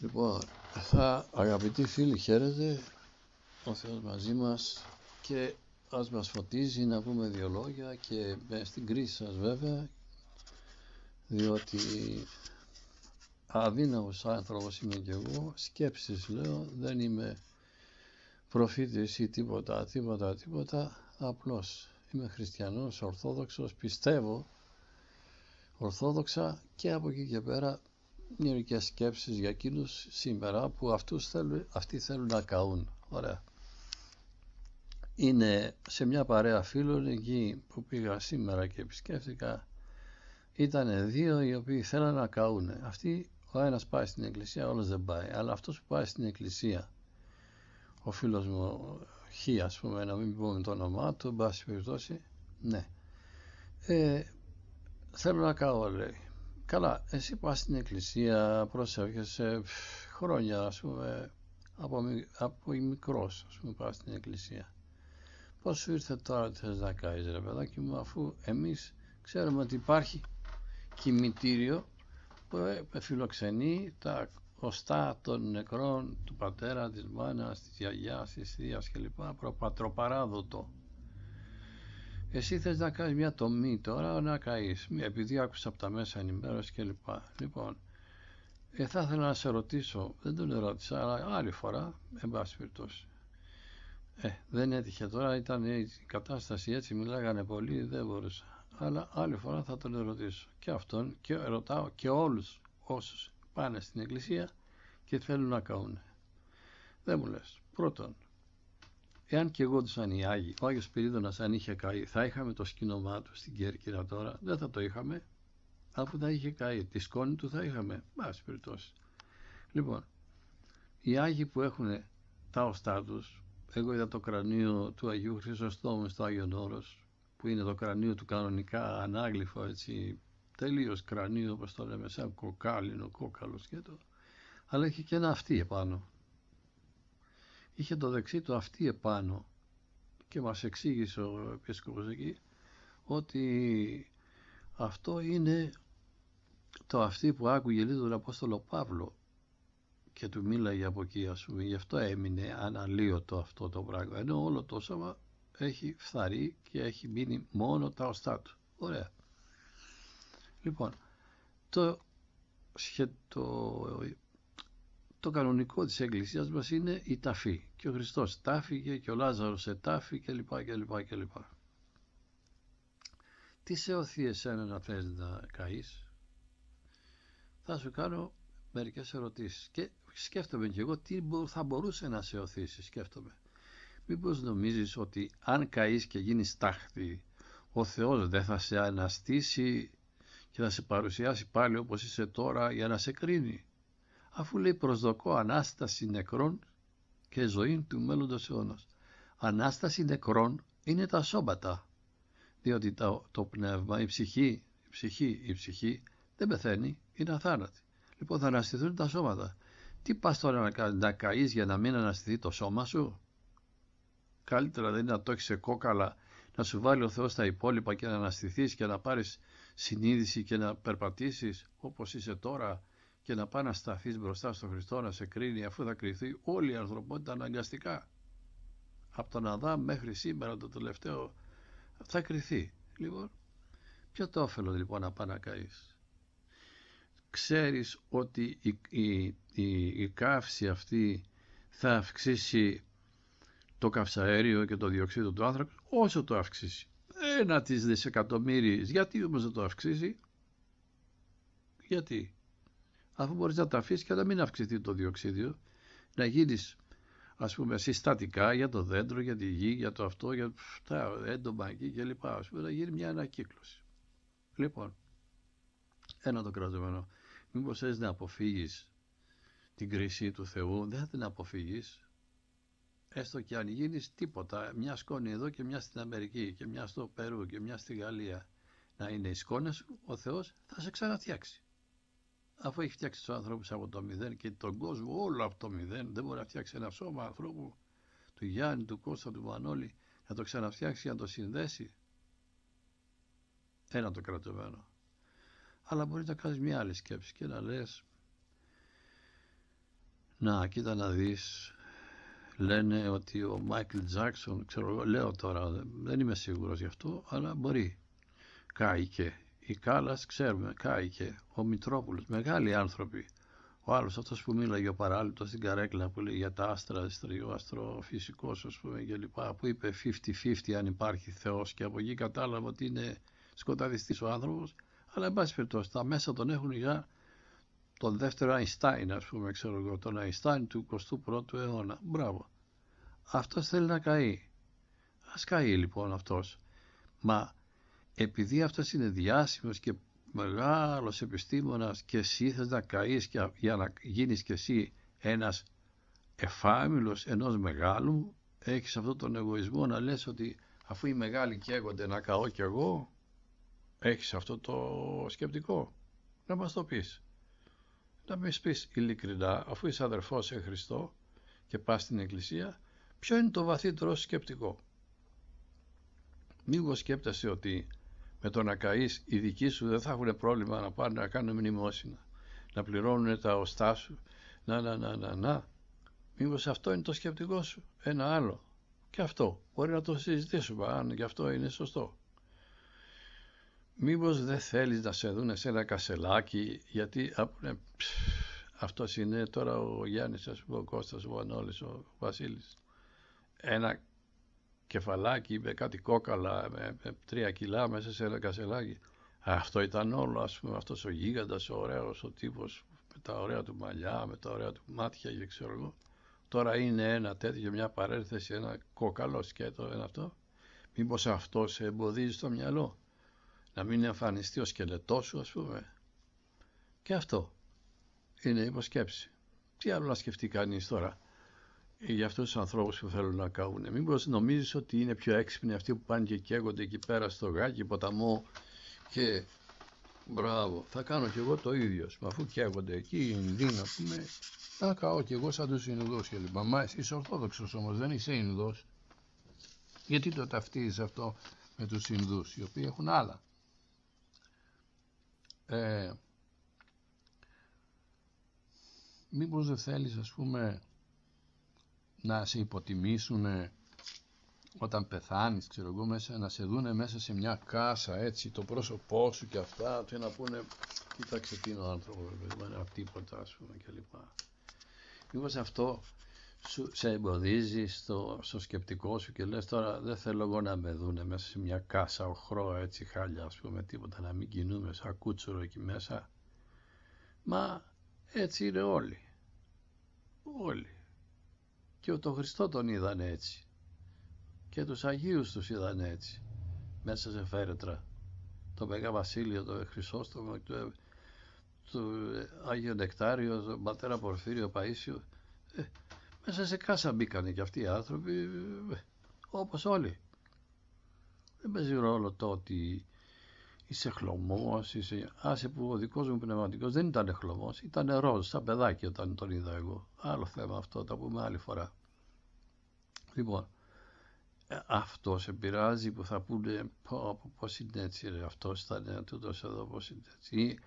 Λοιπόν, θα, αγαπητοί φίλοι, χαίρετε. Ο Θεός μαζί μας και ας μας φωτίζει να πούμε δύο λόγια και ε, στην κρίση σας βέβαια, διότι αδύναμος άνθρωπος είμαι και εγώ, σκέψεις λέω, δεν είμαι προφήτης ή τίποτα, τίποτα, τίποτα, απλώς είμαι χριστιανός, ορθόδοξος, πιστεύω ορθόδοξα και από εκεί και πέρα μερικές σκέψεις για εκείνους σήμερα που αυτούς θέλουν, αυτοί θέλουν να καούν. Ωραία. Είναι σε μια παρέα φίλων εκεί που πήγα σήμερα και επισκέφθηκα ήταν δύο οι οποίοι θέλαν να καούν. Αυτοί ο ένας πάει στην εκκλησία, ο δεν πάει. Αλλά αυτός που πάει στην εκκλησία, ο φίλος μου Χ, ας πούμε, να μην πούμε το όνομά του, εν πάση περιπτώσει, ναι. Ε, θέλω να κάνω λέει. Καλά, εσύ πας στην εκκλησία, προσεύχεσαι χρόνια ας πούμε, από, από μικρός ας πούμε πας στην εκκλησία. Πώς σου ήρθε τώρα τι θες να ρε παιδάκι μου αφού εμείς ξέρουμε ότι υπάρχει κημητήριο που ε, φιλοξενεί τα οστά των νεκρών του πατέρα, της μάνας, της γιαγιάς, της θείας κλπ. Προπατροπαράδοτο. Εσύ θες να κάνεις μια τομή τώρα να καείς, επειδή άκουσα από τα μέσα ενημέρωσης κλπ. Λοιπόν, ε, θα ήθελα να σε ρωτήσω, δεν τον ερώτησα, αλλά άλλη φορά, εν πάση περιπτώσει. Ε, δεν έτυχε τώρα, ήταν η κατάσταση έτσι, μιλάγανε πολύ, δεν μπορούσα. Αλλά άλλη φορά θα τον ερωτήσω και αυτόν και ρωτάω και όλους όσους πάνε στην εκκλησία και θέλουν να καούν. Δεν μου λες. Πρώτον, Εάν και σαν οι Άγιοι, ο Άγιος Πυρίδωνας αν είχε καεί, θα είχαμε το σκηνομά του στην Κέρκυρα τώρα, δεν θα το είχαμε, αφού θα είχε καεί. Τη σκόνη του θα είχαμε, Μπας περιπτώσεις. Λοιπόν, οι Άγιοι που έχουν τα οστά τους, εγώ είδα το κρανίο του Αγίου Χρυσοστόμου στο Άγιον Όρος, που είναι το κρανίο του κανονικά ανάγλυφο, έτσι, τελείως κρανίο, όπως το λέμε, σαν κοκάλινο, κόκαλο και αλλά έχει και ένα αυτί επάνω, είχε το δεξί του αυτή επάνω και μας εξήγησε ο επίσκοπος εκεί ότι αυτό είναι το αυτή που άκουγε λίγο τον Απόστολο Παύλο και του μίλαγε από εκεί ας πούμε γι' αυτό έμεινε αναλύωτο αυτό το πράγμα ενώ όλο το σώμα έχει φθαρεί και έχει μείνει μόνο τα οστά του ωραία λοιπόν το, σχε, το το κανονικό της Εκκλησίας μας είναι η ταφή. Και ο Χριστός τάφηκε και ο Λάζαρος ετάφη λοιπά και λοιπά. Τι σε οθεί εσένα να θες να καείς. Θα σου κάνω μερικές ερωτήσεις και σκέφτομαι και εγώ τι θα μπορούσε να σε οθήσει, σκέφτομαι. Μήπως νομίζεις ότι αν καείς και γίνεις τάχτη, ο Θεός δεν θα σε αναστήσει και θα σε παρουσιάσει πάλι όπως είσαι τώρα για να σε κρίνει αφού λέει προσδοκώ Ανάσταση νεκρών και ζωή του μέλλοντος αιώνος. Ανάσταση νεκρών είναι τα σώματα, διότι το, πνεύμα, η ψυχή, η ψυχή, η ψυχή δεν πεθαίνει, είναι αθάνατη. Λοιπόν θα αναστηθούν τα σώματα. Τι πας τώρα να, να καείς για να μην αναστηθεί το σώμα σου. Καλύτερα δεν είναι να το έχεις σε κόκαλα, να σου βάλει ο Θεός τα υπόλοιπα και να αναστηθείς και να πάρεις συνείδηση και να περπατήσεις όπως είσαι τώρα και να πάει να σταθείς μπροστά στον Χριστό να σε κρίνει αφού θα κρυθεί όλη η ανθρωπότητα αναγκαστικά. Από τον Αδάμ μέχρι σήμερα το τελευταίο θα κρυθεί. Λοιπόν, ποιο το όφελο λοιπόν να πάει να καείς. Ξέρεις ότι η, η, η, καύση αυτή θα αυξήσει το καυσαέριο και το διοξείδιο του άνθρακα όσο το αυξήσει. Ένα της δισεκατομμύριες. Γιατί όμως δεν το αυξήσει. Γιατί αφού μπορείς να τα αφήσεις και να μην αυξηθεί το διοξίδιο, να γίνεις, ας πούμε συστατικά για το δέντρο, για τη γη, για το αυτό, για τα έντομα εκεί κλπ. λοιπά, πούμε να γίνει μια ανακύκλωση. Λοιπόν, ένα το κρατούμενο, Μήπως θες να αποφύγεις την κρίση του Θεού, δεν θα την αποφύγεις. έστω και αν γίνεις τίποτα, μια σκόνη εδώ και μια στην Αμερική και μια στο Περού και μια στη Γαλλία, να είναι οι σκόνες, ο Θεός θα σε ξαναφτιάξει αφού έχει φτιάξει τους ανθρώπους από το μηδέν και τον κόσμο όλο από το μηδέν, δεν μπορεί να φτιάξει ένα σώμα ανθρώπου του Γιάννη, του Κώστα, του Μανώλη, να το ξαναφτιάξει, να το συνδέσει. Ένα το κρατωμένο. Αλλά μπορεί να κάνεις μια άλλη σκέψη και να λες. Να, κοίτα να δεις, λένε ότι ο Μάικλ Τζάξον, ξέρω λέω τώρα, δεν είμαι σίγουρος γι' αυτό, αλλά μπορεί. Κάηκε η Κάλλας ξέρουμε, κάηκε, ο Μητρόπουλος, μεγάλοι άνθρωποι. Ο άλλος αυτός που μίλαγε ο παράλληλο στην καρέκλα που λέει για τα άστρα, ο αστροφυσικός ας πούμε και λοιπά, που είπε 50-50 αν υπάρχει Θεός και από εκεί κατάλαβα ότι είναι σκοταδιστής ο άνθρωπος, αλλά εν πάση περιπτώσει τα μέσα τον έχουν για τον δεύτερο Αϊνστάιν ας πούμε ξέρω εγώ, τον Αϊνστάιν του 21ου αιώνα, μπράβο. Αυτός θέλει να καεί. Ας καεί λοιπόν αυτός. Μα επειδή αυτός είναι διάσημος και μεγάλος επιστήμονας και εσύ θες να καείς για να γίνεις και εσύ ένας εφάμιλος ενός μεγάλου έχεις αυτό τον εγωισμό να λες ότι αφού οι μεγάλοι καίγονται να καώ κι εγώ έχεις αυτό το σκεπτικό να μας το πεις να μην πει ειλικρινά αφού είσαι αδερφός σε Χριστό και πά στην εκκλησία ποιο είναι το βαθύτερο σκεπτικό Μήπω σκέπτεσαι ότι με το να καείς οι δικοί σου δεν θα έχουν πρόβλημα να πάνε να κάνουν μνημόσυνα, να πληρώνουν τα οστά σου, να, να, να, να, να. Μήπως αυτό είναι το σκεπτικό σου, ένα άλλο. Και αυτό μπορεί να το συζητήσουμε αν και αυτό είναι σωστό. Μήπως δεν θέλεις να σε δουν σε ένα κασελάκι γιατί αυτός είναι τώρα ο Γιάννης, ο Κώστας, ο Ανώλης, ο Βασίλης. Ένα κεφαλάκι με κάτι κόκαλα, με, τρία κιλά μέσα σε ένα κασελάκι. Ε, αυτό ήταν όλο, ας πούμε, αυτός ο γίγαντας, ο ωραίος, ο τύπος, με τα ωραία του μαλλιά, με τα ωραία του μάτια και ξέρω εγώ. Τώρα είναι ένα τέτοιο, μια παρένθεση, ένα κόκαλο σκέτο, ένα αυτό. Μήπως αυτό σε εμποδίζει στο μυαλό. Να μην εμφανιστεί ο σκελετός σου, ας πούμε. Και αυτό είναι υποσκέψη. Τι άλλο να σκεφτεί κανείς τώρα. Ε, για αυτούς τους ανθρώπους που θέλουν να καούν. Ε, Μήπως νομίζεις ότι είναι πιο έξυπνοι αυτοί που πάνε και καίγονται εκεί πέρα στο γάκι ποταμό και μπράβο, θα κάνω κι εγώ το ίδιο. Μα αφού καίγονται εκεί, οι να πούμε, να καώ κι εγώ σαν τους Ινδούς κλπ. Μα εσύ είσαι Ορθόδοξος όμως, δεν είσαι Ινδός. Γιατί το ταυτίζεις αυτό με τους Ινδούς, οι οποίοι έχουν άλλα. Ε, μήπως δεν θέλεις ας πούμε να σε υποτιμήσουν όταν πεθάνεις, ξέρω εγώ, μέσα, να σε δούνε μέσα σε μια κάσα, έτσι, το πρόσωπό σου και αυτά, και να πούνε, κοίταξε τι είναι ο άνθρωπος, δεν είναι τίποτα, ας πούμε, κλπ. Μήπως αυτό σου, σε εμποδίζει στο, στο σκεπτικό σου και λες τώρα δεν θέλω εγώ να με δούνε μέσα σε μια κάσα οχρό έτσι χάλια ας πούμε τίποτα να μην κινούμε σαν κούτσουρο εκεί μέσα μα έτσι είναι όλοι όλοι και τον Χριστό τον είδαν έτσι και τους Αγίους τους είδαν έτσι μέσα σε φέρετρα το Μέγα Βασίλειο, το Χρυσόστομο το, το Άγιο Νεκτάριο, τον Πατέρα Πορφύριο Παΐσιο ε, μέσα σε κάσα μπήκανε και αυτοί οι άνθρωποι ε, όπως όλοι δεν παίζει ρόλο το ότι είσαι χλωμός, είσαι. Άσε που ο δικός μου πνευματικός δεν ήταν χλωμός, ήταν ροζ, σαν παιδάκι όταν τον είδα εγώ. Άλλο θέμα αυτό, τα πούμε άλλη φορά. Λοιπόν, ε, αυτό σε πειράζει που θα πούνε πώ είναι έτσι, ρε, αυτός ήταν ε, τούτος εδώ, πώς είναι έτσι. Ή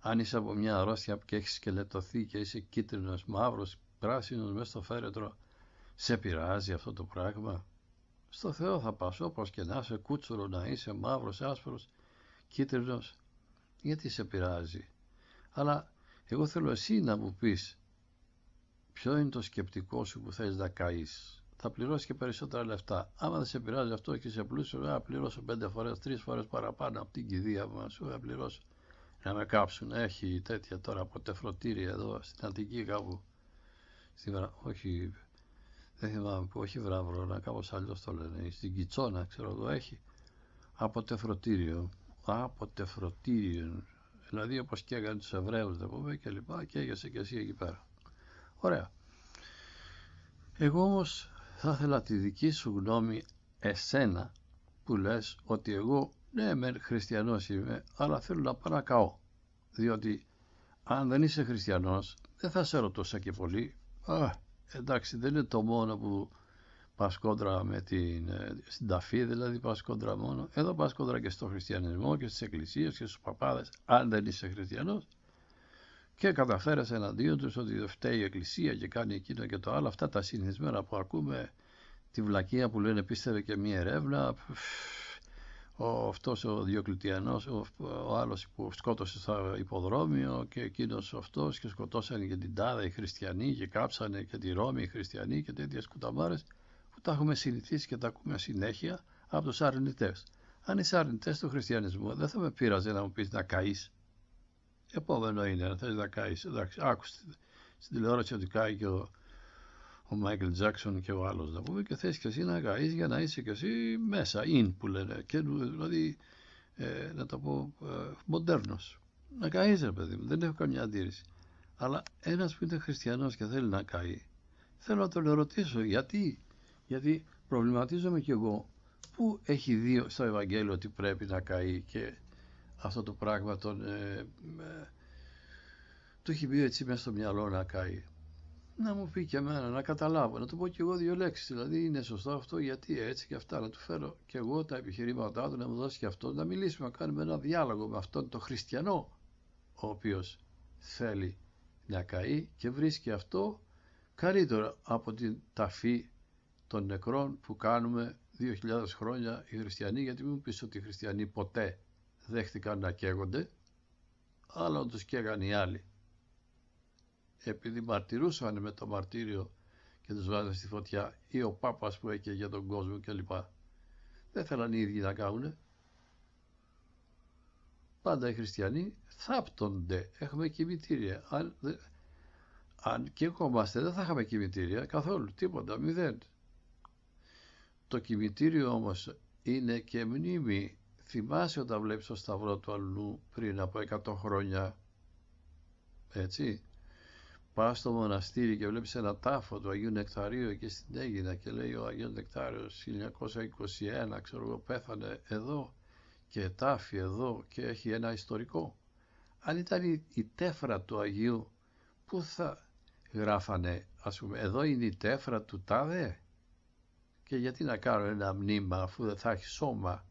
αν είσαι από μια αρρώστια που έχεις σκελετωθεί και είσαι κίτρινος, μαύρος, πράσινος μέσα στο φέρετρο, σε πειράζει αυτό το πράγμα. Στο Θεό θα πας όπως και να είσαι, κούτσουρο να είσαι, μαύρος, άσπρος, κίτρινος, γιατί σε πειράζει. Αλλά εγώ θέλω εσύ να μου πεις ποιο είναι το σκεπτικό σου που θες να καείς. Θα πληρώσεις και περισσότερα λεφτά. Άμα δεν σε πειράζει αυτό και σε πλούσιο, θα πληρώσω πέντε φορές, τρεις φορές παραπάνω από την κηδεία μα. θα πληρώσω. Να κάψουν. Έχει τέτοια τώρα από τεφροτήρια εδώ στην Αττική κάπου. Στη βρα... Όχι, δεν θυμάμαι που, όχι βράβρο, να κάπως αλλιώς το λένε. Στην Κιτσόνα, ξέρω εγώ, έχει από τεφροτήριο τα φροντίδιον. Δηλαδή όπως και έκανε τους Εβραίους, να πούμε και λοιπά, και έγινε και εσύ εκεί πέρα. Ωραία. Εγώ όμως θα ήθελα τη δική σου γνώμη εσένα που λες ότι εγώ ναι μεν χριστιανός είμαι αλλά θέλω να πάω να καώ διότι αν δεν είσαι χριστιανός δεν θα σε ρωτούσα και πολύ α, εντάξει δεν είναι το μόνο που πας κόντρα με την, ε, στην ταφή δηλαδή, πας κόντρα μόνο. Εδώ πας κόντρα και στο χριστιανισμό και στις εκκλησίες και στους παπάδες, αν δεν είσαι χριστιανός. Και καταφέρεσαι εναντίον τους ότι φταίει η εκκλησία και κάνει εκείνο και το άλλο. Αυτά τα συνηθισμένα που ακούμε, τη βλακεία που λένε πίστευε και μία ερεύνα, ο, αυτός ο Διοκλητιανός, ο, ο άλλος που σκότωσε στο υποδρόμιο και εκείνος αυτός και σκοτώσανε και την Τάδα οι χριστιανοί και κάψανε και τη Ρώμη οι χριστιανοί και τέτοιες κουταμάρες που τα έχουμε συνηθίσει και τα ακούμε συνέχεια από τους αρνητές. Αν είσαι αρνητές του χριστιανισμού δεν θα με πείραζε να μου πεις να καείς. Επόμενο είναι αν θες να καείς. Εντάξει, άκουσε στην τηλεόραση ότι κάει και ο, ο Μάικλ Τζάκσον και ο άλλος να πούμε και θες και εσύ να καείς για να είσαι και εσύ μέσα, in που λένε, και, δηλαδή ε, να το πω ε, μοντέρνος. Να καείς ρε παιδί μου, δεν έχω καμιά αντίρρηση. Αλλά ένας που είναι χριστιανός και θέλει να καεί, θέλω να τον ερωτήσω γιατί γιατί προβληματίζομαι κι εγώ. Πού έχει δει στο Ευαγγέλιο ότι πρέπει να καεί και αυτό το πράγμα τον, ε, το έχει μπει έτσι μέσα στο μυαλό να καεί. Να μου πει και εμένα, να καταλάβω, να του πω κι εγώ δύο λέξεις. Δηλαδή είναι σωστό αυτό γιατί έτσι και αυτά, να του φέρω κι εγώ τα επιχειρήματά του, να μου δώσει και αυτό, να μιλήσουμε, να κάνουμε ένα διάλογο με αυτόν τον χριστιανό, ο οποίος θέλει να καεί και βρίσκει αυτό καλύτερο από την ταφή των νεκρών που κάνουμε 2.000 χρόνια οι χριστιανοί, γιατί μην μου πεις ότι οι χριστιανοί ποτέ δέχτηκαν να καίγονται, αλλά τους καίγαν οι άλλοι. Επειδή μαρτυρούσαν με το μαρτύριο και τους βάζανε στη φωτιά ή ο Πάπας που έκαιγε για τον κόσμο κλπ. Δεν θέλανε οι ίδιοι να κάνουν. Πάντα οι χριστιανοί θάπτονται, έχουμε κημητήρια. Αν, αν δεν θα είχαμε κημητήρια καθόλου, τίποτα, μηδέν. Το κημητήριο όμως είναι και μνήμη. Θυμάσαι όταν βλέπεις το σταυρό του αλλού πριν από 100 χρόνια. Έτσι. Πας στο μοναστήρι και βλέπεις ένα τάφο του Αγίου Νεκταρίου εκεί στην Έγινα και λέει ο Αγίος Νεκτάριος 1921 ξέρω εγώ πέθανε εδώ και τάφη εδώ και έχει ένα ιστορικό. Αν ήταν η τέφρα του Αγίου που θα γράφανε ας πούμε εδώ είναι η τέφρα του τάδε και γιατί να κάνω ένα μνήμα αφού δεν θα έχει σώμα.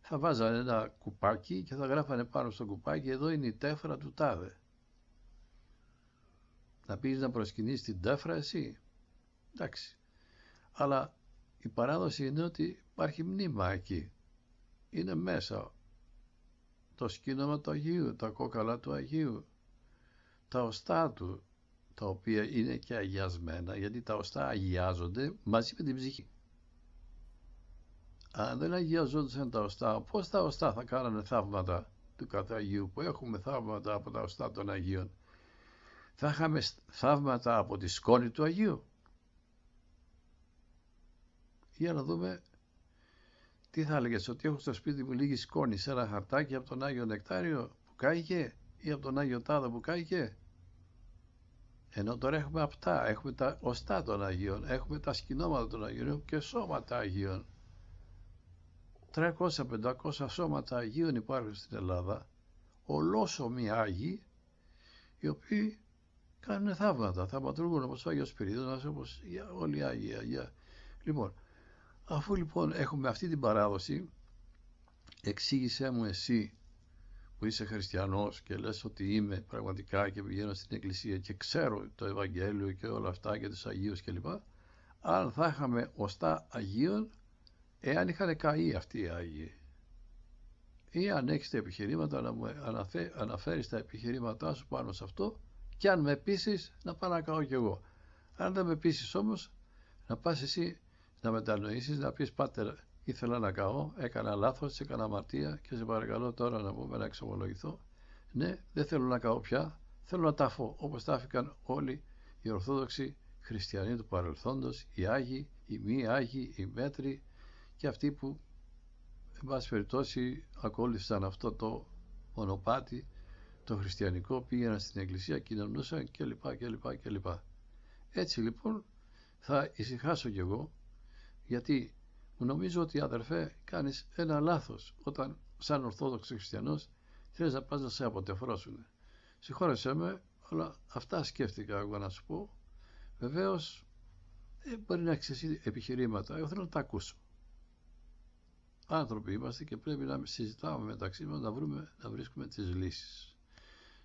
Θα βάζανε ένα κουπάκι και θα γράφανε πάνω στο κουπάκι εδώ είναι η τέφρα του τάδε. Να πεις να προσκυνείς την τέφρα εσύ. Εντάξει. Αλλά η παράδοση είναι ότι υπάρχει μνήμα εκεί. Είναι μέσα το σκήνομα του Αγίου, τα κόκαλα του Αγίου, τα οστά του, τα οποία είναι και αγιασμένα, γιατί τα οστά αγιάζονται μαζί με την ψυχή αν δεν αγιαζόντουσαν τα οστά, πώς τα οστά θα κάνανε θαύματα του Καταγίου που έχουμε θαύματα από τα οστά των Αγίων. Θα είχαμε θαύματα από τη σκόνη του Αγίου. Για να δούμε τι θα έλεγες ότι έχω στο σπίτι μου λίγη σκόνη σε ένα χαρτάκι από τον Άγιο Νεκτάριο που κάηκε ή από τον Άγιο Τάδο που κάηκε. Ενώ τώρα έχουμε αυτά, έχουμε τα οστά των Αγίων, έχουμε τα σκηνόματα των Αγίων, και σώματα Αγίων. 300-500 σώματα Αγίων υπάρχουν στην Ελλάδα, ολόσωμοι Άγιοι, οι οποίοι κάνουν θαύματα, θαυματουργούν όπως ο Άγιος Σπυρίδωνας, όπως όλοι οι Άγιοι. Αγία. Λοιπόν, αφού λοιπόν έχουμε αυτή την παράδοση, εξήγησέ μου εσύ που είσαι χριστιανός και λες ότι είμαι πραγματικά και πηγαίνω στην εκκλησία και ξέρω το Ευαγγέλιο και όλα αυτά και τους Αγίους κλπ. Αν θα είχαμε οστά Αγίων εάν είχαν καεί αυτοί οι Άγιοι ή αν έχεις τα επιχειρήματα να μου αναφέρεις τα επιχειρήματά σου πάνω σε αυτό και αν με πείσεις να πάω να καώ κι εγώ. Αν δεν με πείσεις όμως να πας εσύ να μετανοήσεις, να πεις πάτερ ήθελα να καώ, έκανα λάθος, έκανα αμαρτία και σε παρακαλώ τώρα να πούμε να εξομολογηθώ. Ναι, δεν θέλω να καώ πια, θέλω να τάφω όπως τάφηκαν όλοι οι Ορθόδοξοι χριστιανοί του παρελθόντος, οι Άγιοι, οι μη Άγιοι, οι μέτροι, και αυτοί που εν πάση περιπτώσει ακόλουθησαν αυτό το μονοπάτι το χριστιανικό πήγαιναν στην εκκλησία, κοινωνούσαν κλπ. κλπ, κλπ. Έτσι λοιπόν θα ησυχάσω κι εγώ γιατί νομίζω ότι αδερφέ κάνεις ένα λάθος όταν σαν ορθόδοξο Χριστιανός θες να πας να σε αποτεφρώσουν. Συγχώρεσέ με, αλλά αυτά σκέφτηκα εγώ να σου πω. Βεβαίως ε, μπορεί να έχεις επιχειρήματα, εγώ θέλω να τα ακούσω άνθρωποι είμαστε και πρέπει να συζητάμε μεταξύ μας, να, βρούμε, να βρίσκουμε τις λύσεις.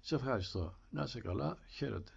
Σε ευχαριστώ. Να είσαι καλά. Χαίρετε.